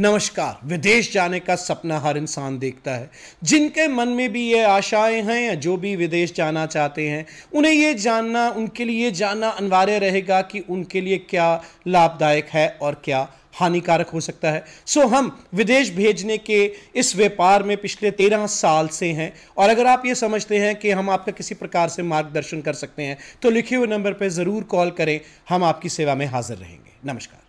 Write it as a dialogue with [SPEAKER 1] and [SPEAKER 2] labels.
[SPEAKER 1] नमस्कार विदेश जाने का सपना हर इंसान देखता है जिनके मन में भी ये आशाएं हैं या जो भी विदेश जाना चाहते हैं उन्हें ये जानना उनके लिए जानना अनिवार्य रहेगा कि उनके लिए क्या लाभदायक है और क्या हानिकारक हो सकता है सो हम विदेश भेजने के इस व्यापार में पिछले तेरह साल से हैं और अगर आप ये समझते हैं कि हम आपका किसी प्रकार से मार्गदर्शन कर सकते हैं तो लिखे हुए नंबर पर ज़रूर कॉल करें हम आपकी सेवा में हाजिर रहेंगे नमस्कार